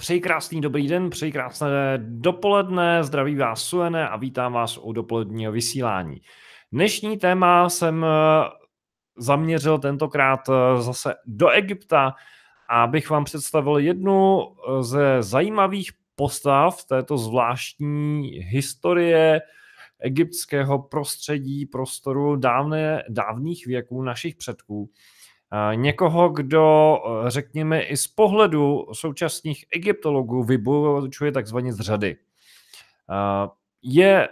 Přeji krásný dobrý den, přeji krásné dopoledne, zdraví vás Suene a vítám vás u dopoledního vysílání. Dnešní téma jsem eh, zaměřil tentokrát eh, zase do Egypta, abych vám představil jednu eh, ze zajímavých postav této zvláštní historie egyptského prostředí, prostoru dávné, dávných věků našich předků. Někoho, kdo, eh, řekněme, i z pohledu současných egyptologů vybočuje takzvaně z řady. Je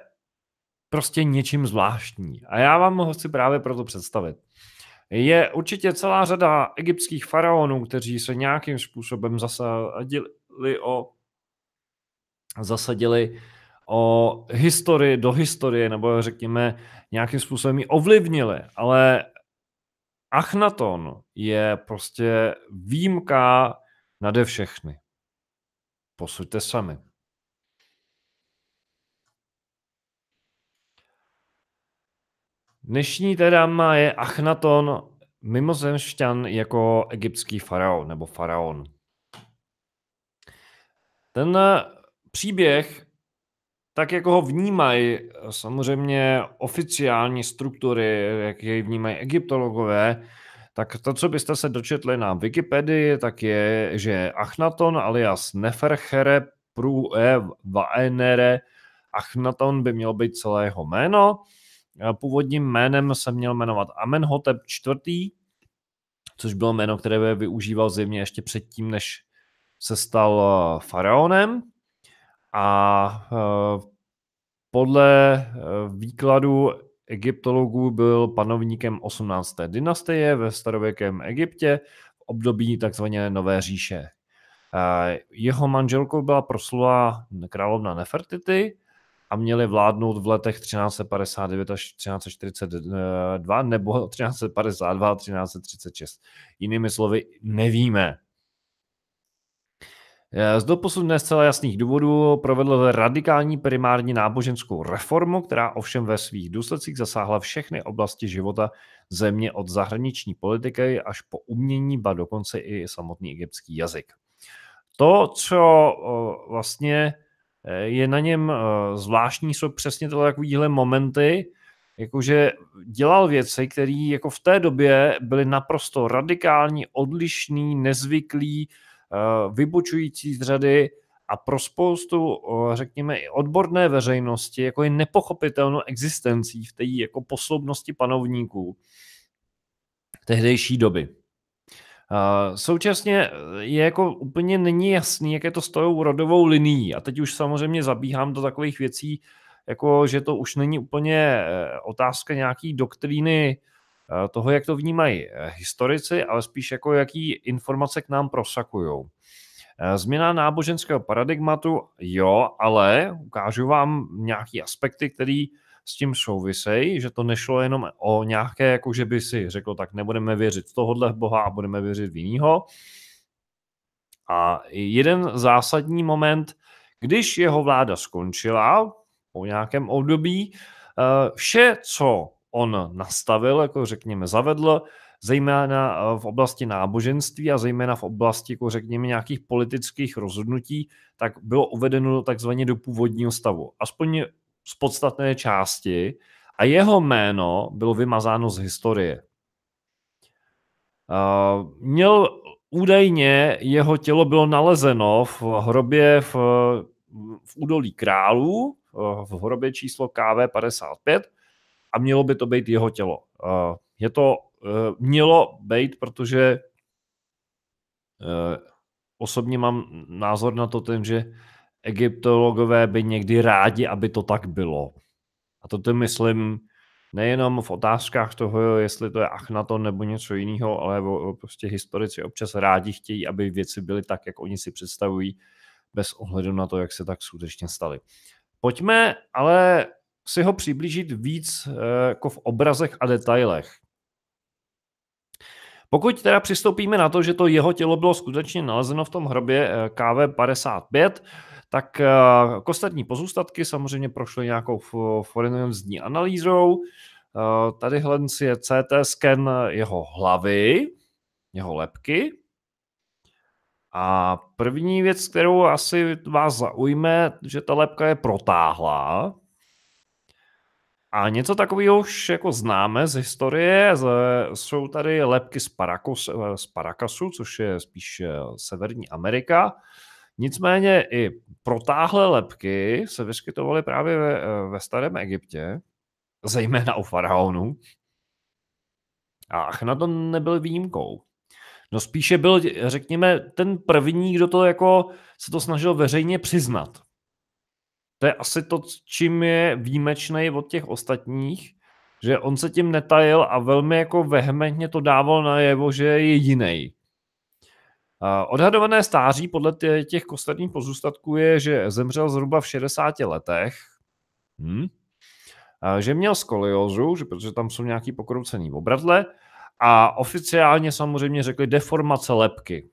prostě něčím zvláštní. A já vám ho chci právě proto představit. Je určitě celá řada egyptských faraonů, kteří se nějakým způsobem zasadili o, zasadili o historii do historie, nebo řekněme nějakým způsobem ji ovlivnili. Ale Achnaton je prostě výjimka nade všechny. Posuďte sami. Dnešní teda má je Achnaton mimozemšťan jako egyptský faraon nebo faraon. Ten příběh tak jako ho vnímají eh, samozřejmě oficiální struktury, jak jej vnímají egyptologové, tak to, co byste se dočetli na Wikipedii, tak je, že Achnaton alias Neferchere Prue Vaenere Achnaton by mělo být celé jeho jméno. Eh, původním jménem se měl jmenovat Amenhotep IV., což bylo jméno, které by využíval zjevně ještě předtím, než se stal eh, faraonem. A eh, podle eh, výkladu egyptologů byl panovníkem 18. dynastie ve starověkém Egyptě v období tzv. Nové říše. Eh, jeho manželkou byla proslula královna Nefertity a měli vládnout v letech 1359 až 1342 nebo 1352 a 1336. Jinými slovy, nevíme, Eh, z doposud zcela jasných důvodů provedl radikální primární náboženskou reformu, která ovšem ve svých důsledcích zasáhla všechny oblasti života země od zahraniční politiky až po umění, ba dokonce i samotný egyptský jazyk. To, co eh, vlastně eh, je na něm zvláštní, jsou přesně tyhle takovýhle momenty, jakože dělal věci, které jako v té době byly naprosto radikální, odlišný, nezvyklý, Eh, vybočující z řady a pro spoustu, eh, řekněme, i odborné veřejnosti, jako je nepochopitelnou existencí v té jako posloubnosti panovníků tehdejší doby. Eh, současně je jako úplně není jasný, jak je to s tou rodovou linií. A teď už samozřejmě zabíhám do takových věcí, jako že to už není úplně otázka nějaký doktríny Eh, toho, jak to vnímají eh, historici, ale spíš jako jaký informace k nám prosakují. Eh, změna náboženského paradigmatu, jo, ale ukážu vám nějaké aspekty, které s tím souvisejí, že to nešlo jenom o nějaké, jako že by si řekl, tak nebudeme věřit v tohohle boha a budeme věřit v jinýho. A jeden zásadní moment, když jeho vláda skončila po nějakém období, vše, co on nastavil, jako řekněme zavedl, zejména eh, v oblasti náboženství a zejména v oblasti, jako řekněme, nějakých politických rozhodnutí, tak bylo uvedeno takzvaně do původního stavu. Aspoň z podstatné části a jeho jméno bylo vymazáno z historie. Eh, měl údajně, jeho tělo bylo nalezeno v hrobě v, v údolí králů, eh, v hrobě číslo KV 55 a mělo by to být jeho tělo. Je to, eh, mělo být, protože eh, osobně mám názor na to ten, že egyptologové by někdy rádi, aby to tak bylo. A to tím myslím nejenom v otázkách toho, jestli to je Achnaton nebo něco jiného, ale prostě historici občas rádi chtějí, aby věci byly tak, jak oni si představují, bez ohledu na to, jak se tak skutečně staly. Pojďme ale si ho přiblížit víc eh, jako v obrazech a detailech. Pokud teda přistoupíme na to, že to jeho tělo bylo skutečně nalezeno v tom hrobě eh, KV55, tak eh, kostatní pozůstatky samozřejmě prošly nějakou forenzní analýzou. Tady je CT scan jeho hlavy, jeho lepky. A první věc, kterou asi vás zaujme, že ta lepka je protáhlá, a něco takového už jako známe z historie. Jsou tady lepky z, Parakus, eh, z Parakasu, což je spíš eh, Severní Amerika. Nicméně i protáhlé lepky se vyskytovaly právě ve, eh, ve starém Egyptě, zejména u faraonů. A to nebyl výjimkou. No spíše byl, řekněme, ten první, kdo to jako se to snažil veřejně přiznat to je asi to, čím je výjimečný od těch ostatních, že on se tím netajil a velmi jako vehementně to dával najevo, že je jiný. Odhadované stáří podle těch kosterních pozůstatků je, že zemřel zhruba v 60 letech, hm? že měl skoliozu, že, protože tam jsou nějaký pokroucený obradle a oficiálně samozřejmě řekli deformace lepky.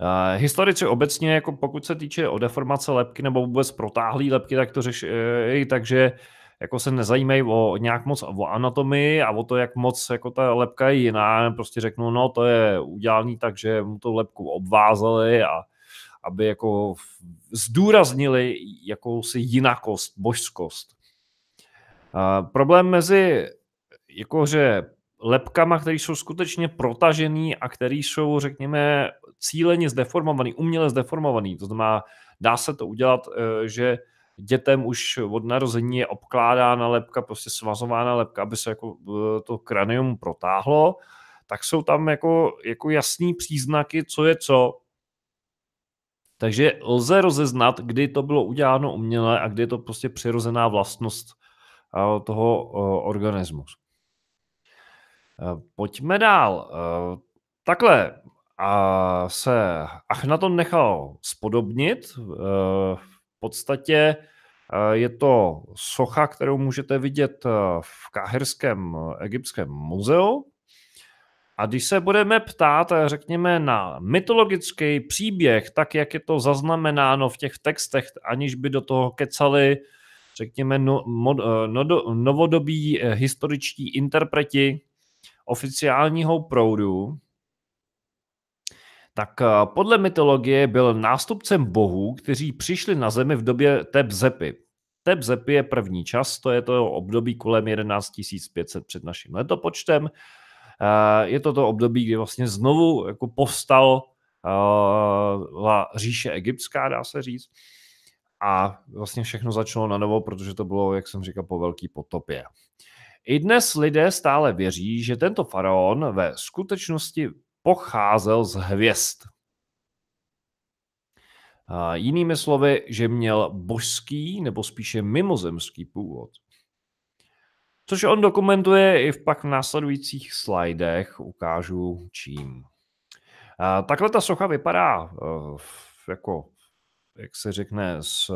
Eh, historici obecně, jako pokud se týče o deformace lepky nebo vůbec protáhlý lepky, tak to řeší, eh, takže jako se nezajímají o nějak moc o anatomii a o to, jak moc jako ta lepka je jiná. Prostě řeknou, no to je udělaný tak, že mu tu lepku obvázali a aby jako zdůraznili jakousi jinakost, božskost. A eh, problém mezi jakože lepkama, které jsou skutečně protažený a které jsou, řekněme, cíleně zdeformovaný, uměle zdeformovaný. To znamená, dá se to udělat, eh, že dětem už od narození je obkládána lepka, prostě svazována lepka, aby se jako eh, to kranium protáhlo, tak jsou tam jako, jako jasný příznaky, co je co. Takže lze rozeznat, kdy to bylo uděláno uměle a kdy je to prostě přirozená vlastnost eh, toho organismu. Eh, pojďme dál. Eh, takhle a se Achnaton nechal spodobnit. Eh, v podstatě je to socha, kterou můžete vidět v Káherském egyptském muzeu. A když se budeme ptát, řekněme, na mytologický příběh, tak jak je to zaznamenáno v těch textech, aniž by do toho kecali, řekněme, no, mod, no, novodobí historičtí interpreti, oficiálního proudu, tak eh, podle mytologie byl nástupcem bohů, kteří přišli na zemi v době Tebzepy. Tebzepy je první čas, to je to období kolem 11 500 před naším letopočtem. Eh, je to to období, kdy vlastně znovu jako povstal eh, říše egyptská, dá se říct. A vlastně všechno začalo na novo, protože to bylo, jak jsem říkal, po velký potopě. I dnes lidé stále věří, že tento faraon ve skutečnosti pocházel z hvězd. A jinými slovy, že měl božský nebo spíše mimozemský původ. Což on dokumentuje i v pak v následujících slajdech, ukážu čím. A takhle ta socha vypadá e, jako, jak se řekne, s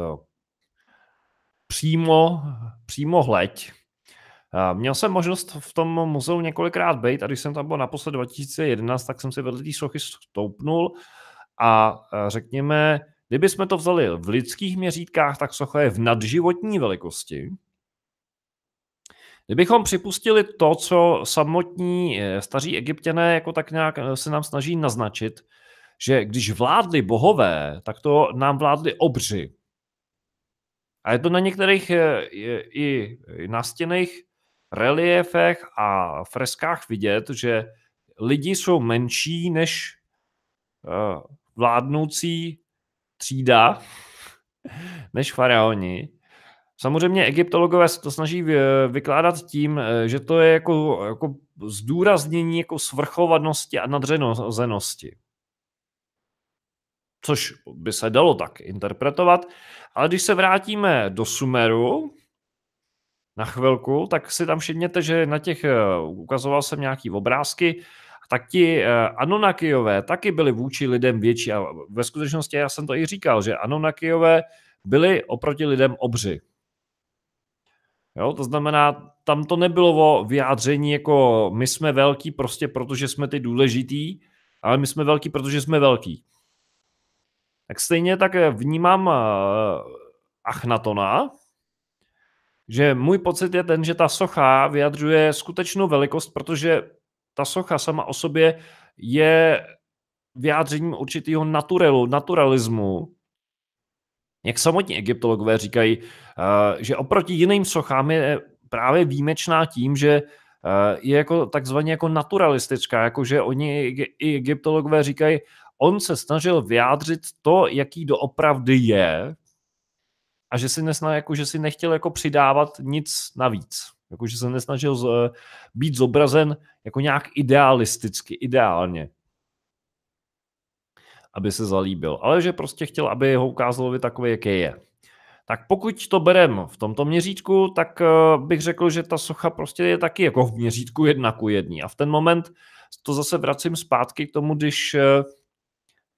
přímo, přímo hleď, Měl jsem možnost v tom muzeu několikrát být a když jsem tam byl naposled 2011, tak jsem si vedle té sochy stoupnul a řekněme, kdyby jsme to vzali v lidských měřítkách, tak socha je v nadživotní velikosti. Kdybychom připustili to, co samotní eh, staří egyptěné jako tak nějak eh, se nám snaží naznačit, že když vládli bohové, tak to nám vládli obři. A je to na některých eh, i nástěných reliefech a freskách vidět, že lidi jsou menší než eh, vládnoucí třída, než faraoni. Samozřejmě egyptologové se to snaží vykládat tím, eh, že to je jako, jako zdůraznění jako svrchovanosti a nadřenozenosti. Což by se dalo tak interpretovat. Ale když se vrátíme do Sumeru, na chvilku, tak si tam všimněte, že na těch, eh, ukazoval jsem nějaký obrázky, tak ti eh, Anunakijové taky byli vůči lidem větší. A ve skutečnosti já jsem to i říkal, že anunnakiové byli oproti lidem obři. Jo, to znamená, tam to nebylo o vyjádření jako my jsme velký prostě protože jsme ty důležitý, ale my jsme velký, protože jsme velký. Tak stejně tak eh, vnímám Achnatona, že můj pocit je ten, že ta socha vyjadřuje skutečnou velikost, protože ta socha sama o sobě je vyjádřením určitého naturelu, naturalismu. Jak samotní egyptologové říkají, eh, že oproti jiným sochám je právě výjimečná tím, že eh, je jako takzvaně jako naturalistická, jakože oni i egyptologové říkají, on se snažil vyjádřit to, jaký doopravdy je, a že si, nesna, jako, že si nechtěl jako přidávat nic navíc. Jako, že se nesnažil z, být zobrazen jako nějak idealisticky, ideálně, aby se zalíbil, ale že prostě chtěl, aby ho ukázalo takový, jaký je. Tak pokud to berem v tomto měřítku, tak eh, bych řekl, že ta socha prostě je taky jako v měřítku jedna ku jedný. A v ten moment to zase vracím zpátky k tomu, když eh,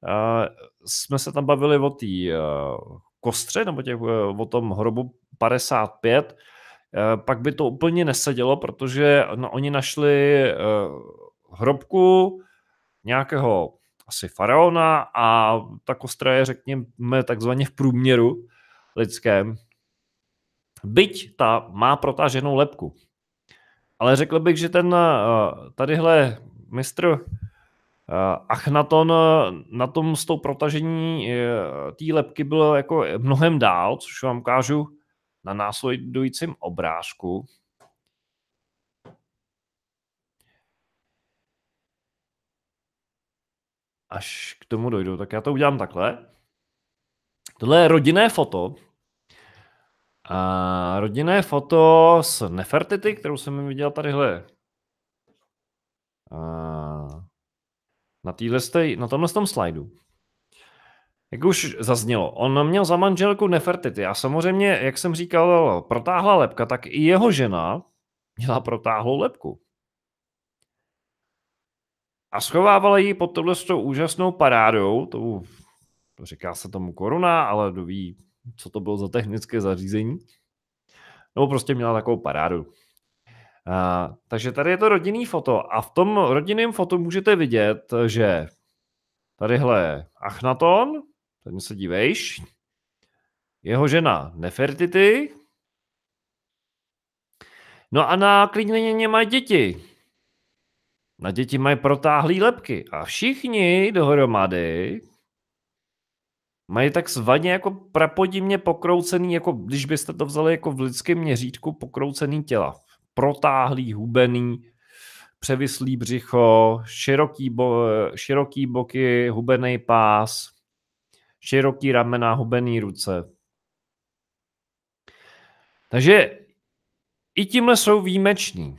eh, jsme se tam bavili o té kostře nebo těch, eh, o tom hrobu 55, eh, pak by to úplně nesedělo, protože no, oni našli eh, hrobku nějakého asi faraona a ta kostra je, řekněme, takzvaně v průměru lidském. Byť ta má protáženou lepku. Ale řekl bych, že ten tadyhle mistr Eh, Achnaton eh, na tom s tou protažení eh, té lepky byl jako mnohem dál, což vám ukážu na následujícím obrázku. Až k tomu dojdu, tak já to udělám takhle. Tohle je rodinné foto. A rodinné foto s Nefertity, kterou jsem viděl tadyhle. A na, stej, na tomhle tom slajdu. Jak už zaznělo, on měl za manželku Nefertity a samozřejmě, jak jsem říkal, protáhla lepka, tak i jeho žena měla protáhlou lepku. A schovávala ji pod tohle s tou úžasnou parádou, tou, to říká se tomu koruna, ale kdo ví, co to bylo za technické zařízení. Nebo prostě měla takovou parádu. A, takže tady je to rodinný foto a v tom rodinném fotu můžete vidět, že tadyhle je Achnaton, tady se dívejš, jeho žena Nefertity, no a na klidněně mají děti. Na děti mají protáhlý lepky a všichni dohromady mají tak svaně jako prapodivně pokroucený, jako když byste to vzali jako v lidském měřítku pokroucený těla protáhlý, hubený, převislý břicho, široký, bo, široký boky, hubený pás, široký ramena, hubený ruce. Takže i tímhle jsou výjimeční.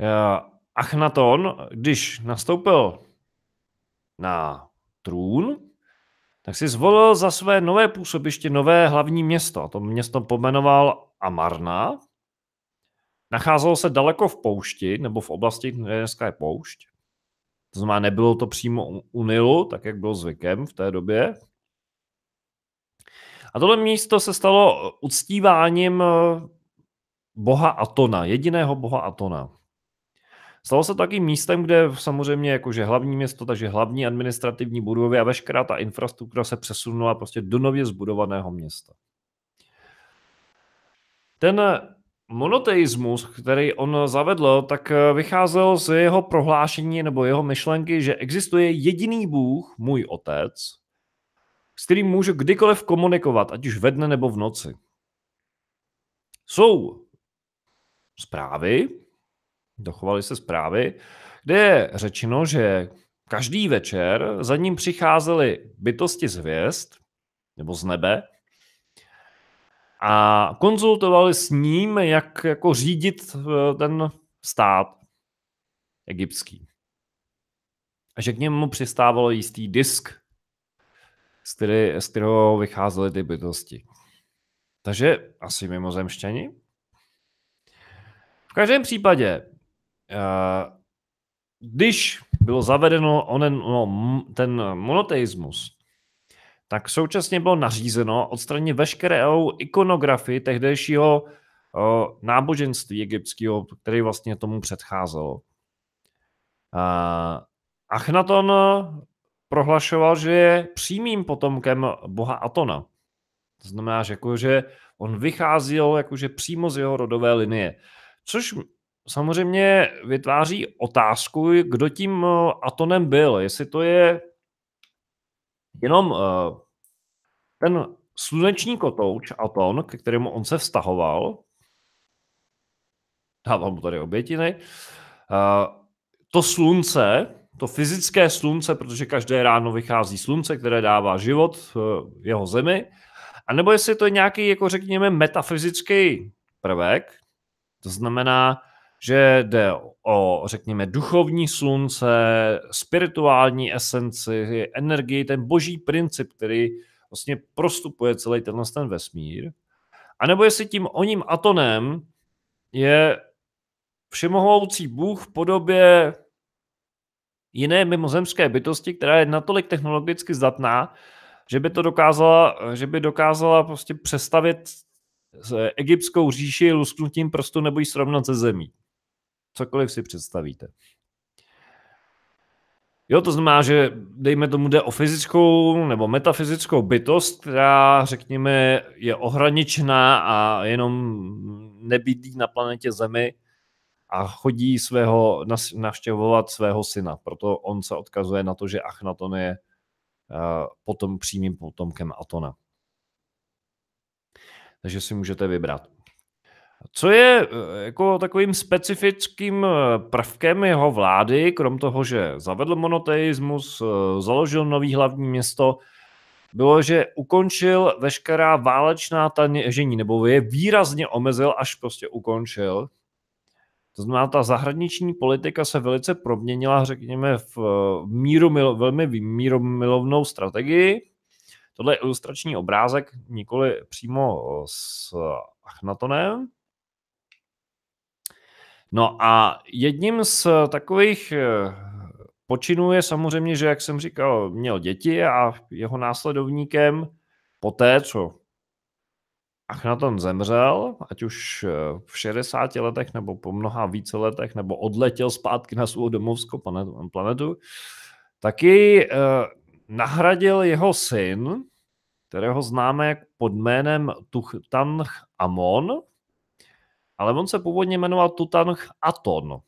Eh, Achnaton, když nastoupil na trůn, tak si zvolil za své nové působiště nové hlavní město. A to město pomenoval Amarna. Nacházelo se daleko v poušti, nebo v oblasti, kde dneska je poušť. To znamená, nebylo to přímo u Nilu, tak jak bylo zvykem v té době. A tohle místo se stalo uctíváním eh, boha Atona, jediného boha Atona. Stalo se taky místem, kde samozřejmě jakože hlavní město, takže hlavní administrativní budovy a veškerá ta infrastruktura se přesunula prostě do nově zbudovaného města. Ten monoteismus, který on zavedl, tak vycházel z jeho prohlášení nebo jeho myšlenky, že existuje jediný Bůh, můj otec, s kterým můžu kdykoliv komunikovat, ať už ve dne nebo v noci. Jsou zprávy, dochovaly se zprávy, kde je řečeno, že každý večer za ním přicházely bytosti z hvězd nebo z nebe a konzultovali s ním, jak jako řídit eh, ten stát egyptský. A že k němu přistávalo jistý disk, z, který, z kterého vycházely ty bytosti. Takže asi mimozemštěni. V každém případě Eh, když bylo zavedeno onen, no, ten monoteismus, tak současně bylo nařízeno odstranit veškerou ikonografii tehdejšího eh, náboženství egyptského, který vlastně tomu předcházelo. Eh, Achnaton prohlašoval, že je přímým potomkem boha Atona. To znamená, že, jako, že on vycházel jakože přímo z jeho rodové linie. Což samozřejmě vytváří otázku, kdo tím eh, Atonem byl. Jestli to je jenom eh, ten sluneční kotouč Aton, ke kterému on se vztahoval, dávám mu tady obětiny, eh, to slunce, to fyzické slunce, protože každé ráno vychází slunce, které dává život jeho zemi, a nebo jestli to je nějaký, jako řekněme, metafyzický prvek, to znamená, že jde o, řekněme, duchovní slunce, spirituální esenci, energii, ten boží princip, který vlastně prostupuje celý tenhle ten vesmír. A nebo jestli tím oním Atonem je všemohoucí Bůh v podobě jiné mimozemské bytosti, která je natolik technologicky zdatná, že by to dokázala, že by dokázala prostě přestavit egyptskou říši lusknutím prstu nebo ji srovnat se zemí cokoliv si představíte. Jo, to znamená, že dejme tomu jde o fyzickou nebo metafyzickou bytost, která, řekněme, je ohraničená a jenom nebydlí na planetě Zemi a chodí svého, navštěvovat svého syna. Proto on se odkazuje na to, že Achnaton je eh, potom přímým potomkem Atona. Takže si můžete vybrat. Co je eh, jako takovým specifickým eh, prvkem jeho vlády, krom toho, že zavedl monoteismus, eh, založil nový hlavní město, bylo, že ukončil veškerá válečná tažení, nebo je výrazně omezil, až prostě ukončil. To znamená, ta zahraniční politika se velice proměnila, řekněme, v míru, milo, velmi míromilovnou strategii. Tohle je ilustrační obrázek, nikoli přímo s Achnatonem. No a jedním z takových eh, počinů je samozřejmě, že, jak jsem říkal, měl děti a jeho následovníkem po té, co Achnaton zemřel, ať už eh, v 60 letech nebo po mnoha více letech, nebo odletěl zpátky na svou domovskou planetu, taky eh, nahradil jeho syn, kterého známe pod jménem Tuchtanch Amon, ale on se původně jmenoval Tutanch Aton.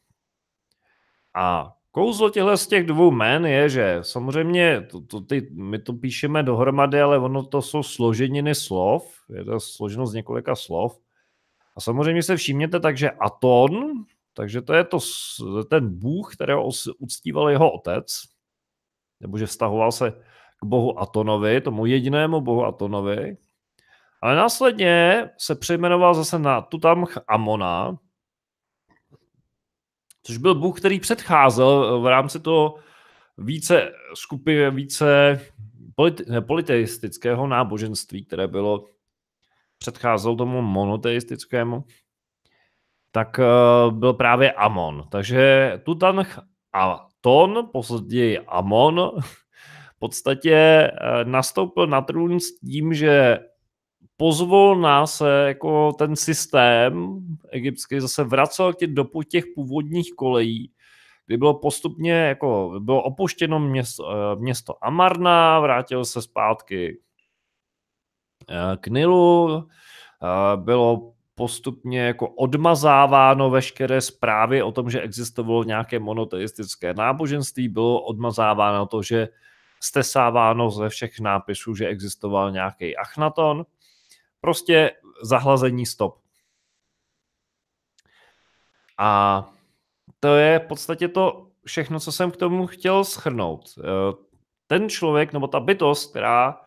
A kouzlo těchto z těch dvou jmen je, že samozřejmě to, to, ty, my to píšeme dohromady, ale ono to jsou složeniny slov, je to složeno z několika slov. A samozřejmě se všimněte tak, že Aton, takže to je to, ten bůh, kterého uctíval jeho otec, nebo že vztahoval se k bohu Atonovi, tomu jedinému bohu Atonovi, ale následně se přejmenoval zase na Tutamch Amona, což byl bůh, který předcházel v rámci toho více skupiny, více politi- politeistického náboženství, které bylo předcházel tomu monoteistickému, tak eh, byl právě Amon. Takže Tutanch a Ton, později Amon, v podstatě eh, nastoupil na trůn s tím, že pozvolná se eh, jako ten systém egyptský zase vracel tě do těch původních kolejí, kdy bylo postupně, jako bylo opuštěno město, eh, město Amarna, vrátil se zpátky eh, k Nilu, bylo postupně jako odmazáváno veškeré zprávy o tom, že existovalo nějaké monoteistické náboženství, bylo odmazáváno to, že stesáváno ze všech nápisů, že existoval nějaký Achnaton. Prostě zahlazení stop. A to je v podstatě to všechno, co jsem k tomu chtěl schrnout. Eh, ten člověk, nebo ta bytost, která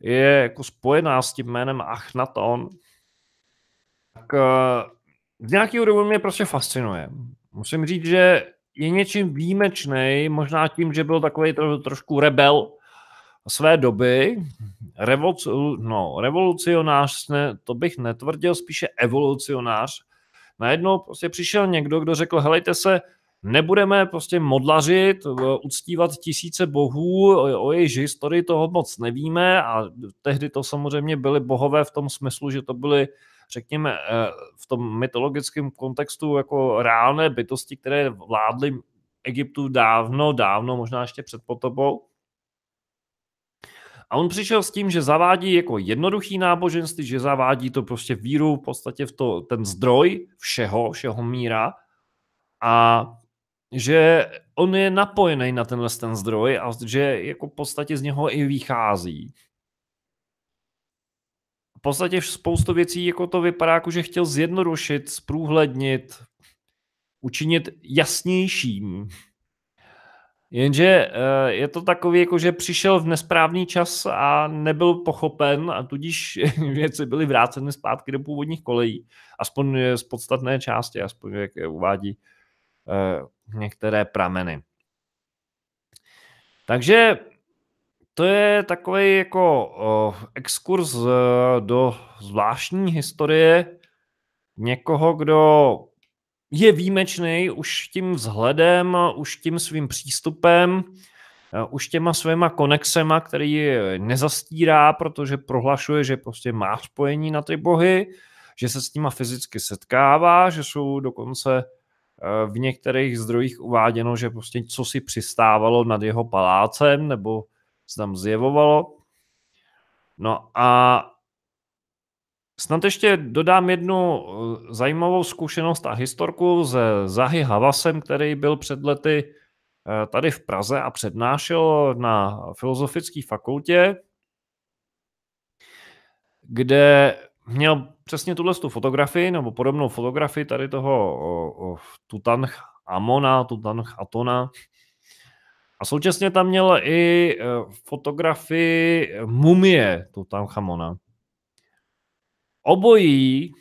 je jako spojená s tím jménem Achnaton, tak eh, z nějakého důvodu mě prostě fascinuje. Musím říct, že je něčím výjimečný, možná tím, že byl takový trošku rebel, své doby revolu, no, revolucionář, ne, to bych netvrdil, spíše evolucionář, najednou prostě přišel někdo, kdo řekl, helejte se, nebudeme prostě modlařit, eh, uctívat tisíce bohů, o jejich historii toho moc nevíme a tehdy to samozřejmě byly bohové v tom smyslu, že to byly řekněme, eh, v tom mytologickém kontextu jako reálné bytosti, které vládly Egyptu dávno, dávno, možná ještě před potopou. A on přišel s tím, že zavádí jako jednoduchý náboženství, že zavádí to prostě víru v podstatě v to, ten zdroj všeho, všeho míra a že on je napojený na tenhle ten zdroj a že jako v podstatě z něho i vychází. V podstatě spoustu věcí jako to vypadá, jako že chtěl zjednodušit, zprůhlednit, učinit jasnějším. Jenže eh, je to takový, jako že přišel v nesprávný čas a nebyl pochopen a tudíž věci byly vráceny zpátky do původních kolejí. Aspoň eh, z podstatné části, aspoň jak uvádí eh, některé prameny. Takže to je takový jako exkurs do zvláštní historie někoho, kdo je výjimečný už tím vzhledem, už tím svým přístupem, eh, už těma svýma konexema, který nezastírá, protože prohlašuje, že prostě má spojení na ty bohy, že se s nima fyzicky setkává, že jsou dokonce eh, v některých zdrojích uváděno, že prostě co si přistávalo nad jeho palácem nebo se tam zjevovalo. No a Snad ještě dodám jednu eh, zajímavou zkušenost a historku ze Zahy Havasem, který byl před lety eh, tady v Praze a přednášel na Filozofické fakultě, kde měl přesně tuhle tu fotografii nebo podobnou fotografii tady toho Tutanch Amona, Tutanch Atona. A současně tam měl i eh, fotografii mumie Tutanchamona obojí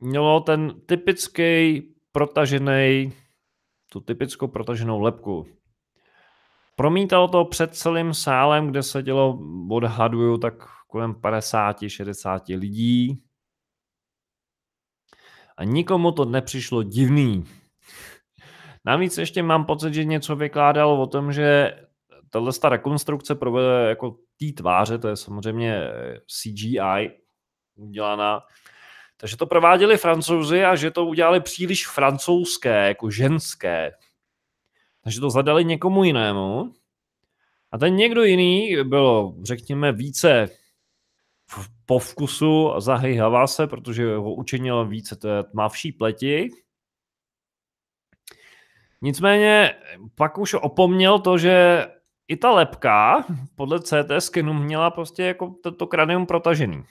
mělo ten typický protažený, tu typickou protaženou lepku. Promítalo to před celým sálem, kde sedělo, odhaduju, tak kolem 50-60 lidí. A nikomu to nepřišlo divný. Navíc ještě mám pocit, že něco vykládal o tom, že tato rekonstrukce provede jako tý tváře, to je samozřejmě CGI, udělaná. Takže to prováděli francouzi a že to udělali příliš francouzské, jako ženské. Takže to zadali někomu jinému. A ten někdo jiný bylo, řekněme, více v povkusu a zahyhává se, protože ho učinil více tmavší pleti. Nicméně pak už opomněl to, že i ta lepka podle CT skinu měla prostě jako toto kranium protažený.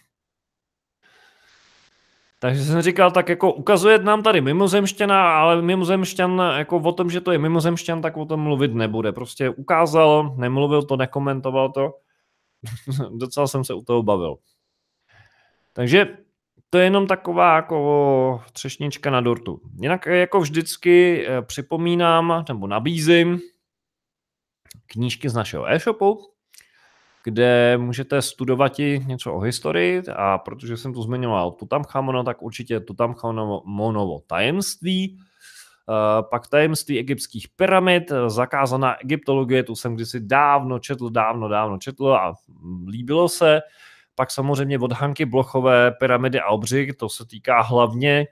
Takže jsem říkal, tak jako ukazuje nám tady mimozemštěna, ale mimozemšťan, jako o tom, že to je mimozemšťan, tak o tom mluvit nebude. Prostě ukázal, nemluvil to, nekomentoval to. Docela jsem se u toho bavil. Takže to je jenom taková jako třešnička na dortu. Jinak eh, jako vždycky eh, připomínám nebo nabízím knížky z našeho e-shopu, kde můžete studovat i něco o historii a protože jsem tu zmiňoval Tutankhamona, tak určitě Tutankhamonovo tajemství, eh, pak tajemství egyptských pyramid, zakázaná egyptologie, tu jsem kdysi dávno četl, dávno, dávno četl a líbilo se. Pak samozřejmě od Hanky Blochové pyramidy a obřik, to se týká hlavně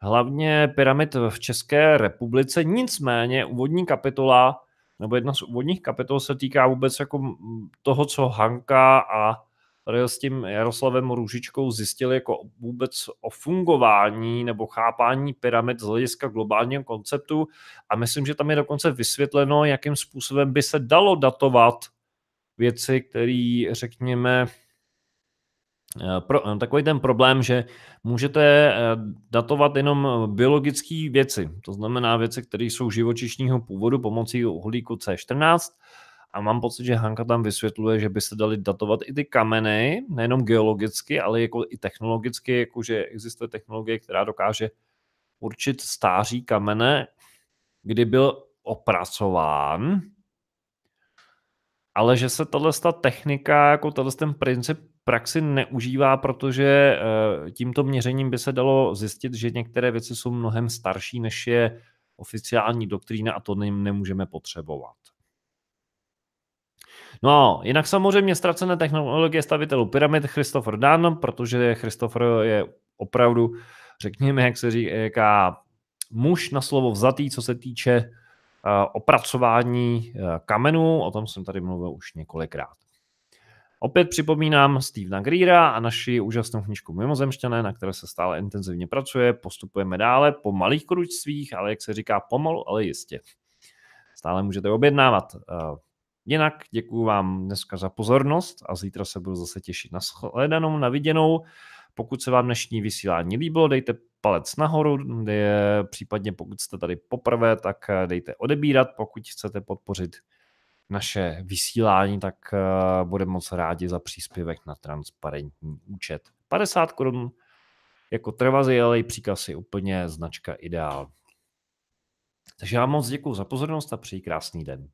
hlavně pyramid v České republice. Nicméně úvodní kapitola nebo jedna z úvodních kapitol se týká vůbec jako toho, co Hanka a tady s tím Jaroslavem Růžičkou zjistili jako vůbec o fungování nebo chápání pyramid z hlediska globálního konceptu a myslím, že tam je dokonce vysvětleno, jakým způsobem by se dalo datovat věci, které, řekněme, Eh, pro, eh, takový ten problém, že můžete eh, datovat jenom biologické věci, to znamená věci, které jsou živočišního původu pomocí uhlíku C14 a mám pocit, že Hanka tam vysvětluje, že by se dali datovat i ty kameny, nejenom geologicky, ale jako i technologicky, jakože existuje technologie, která dokáže určit stáří kamene, kdy byl opracován, ale že se tato technika, jako tenhle ten princip praxi neužívá, protože eh, tímto měřením by se dalo zjistit, že některé věci jsou mnohem starší, než je oficiální doktrína a to nemůžeme potřebovat. No, jinak samozřejmě ztracené technologie stavitelů pyramid Christopher Dan, protože Christopher je opravdu, řekněme, jak se říká, muž na slovo vzatý, co se týče eh, opracování eh, kamenů, o tom jsem tady mluvil už několikrát. Opět připomínám Stevena Greera a naši úžasnou knižku Mimozemšťané, na které se stále intenzivně pracuje. Postupujeme dále po malých kručcích, ale jak se říká, pomalu, ale jistě. Stále můžete objednávat. Eh, jinak děkuji vám dneska za pozornost a zítra se budu zase těšit na shledanou, na viděnou. Pokud se vám dnešní vysílání líbilo, dejte palec nahoru, je, případně pokud jste tady poprvé, tak eh, dejte odebírat, pokud chcete podpořit naše vysílání, tak eh, bude moc rádi za příspěvek na transparentní účet. 50 korun jako i příkaz je úplně značka ideál. Takže já moc děkuji za pozornost a přeji krásný den.